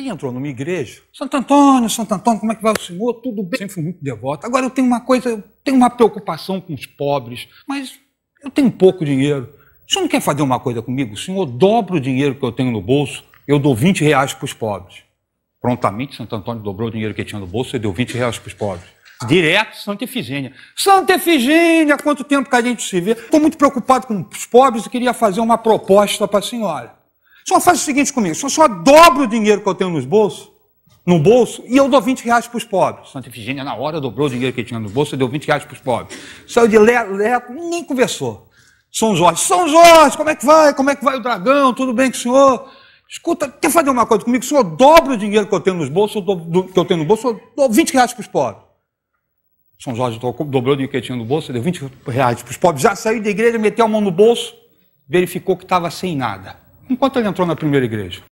Ele entrou numa igreja, Santo Antônio, Santo Antônio, como é que vai o senhor? Tudo bem. Sempre fui muito devoto. Agora eu tenho uma coisa, eu tenho uma preocupação com os pobres, mas eu tenho pouco dinheiro. O senhor não quer fazer uma coisa comigo? O senhor dobra o dinheiro que eu tenho no bolso, eu dou 20 reais para os pobres. Prontamente, Santo Antônio dobrou o dinheiro que tinha no bolso e deu 20 reais para os pobres. Direto, Santa Efigênia. Santa Efigênia, quanto tempo que a gente se vê? Estou muito preocupado com os pobres e queria fazer uma proposta para a senhora senhor faz o seguinte comigo, se só dobra o dinheiro que eu tenho nos bolsos, no bolso, e eu dou 20 reais para os pobres. Santa Efigênia, na hora, dobrou o dinheiro que tinha no bolso e deu 20 reais para os pobres. Saiu de leto, nem conversou. São Jorge, São Jorge, como é que vai? Como é que vai o dragão? Tudo bem com o senhor? Escuta, quer fazer uma coisa comigo? O senhor dobra o dinheiro que eu tenho nos bolsos, do, que eu tenho no bolso, eu dou 20 reais para os pobres. São Jorge dobrou o dinheiro que tinha no bolso, deu 20 reais para os pobres. Já saiu da igreja, meteu a mão no bolso, verificou que estava sem nada. Enquanto ele entrou na primeira igreja,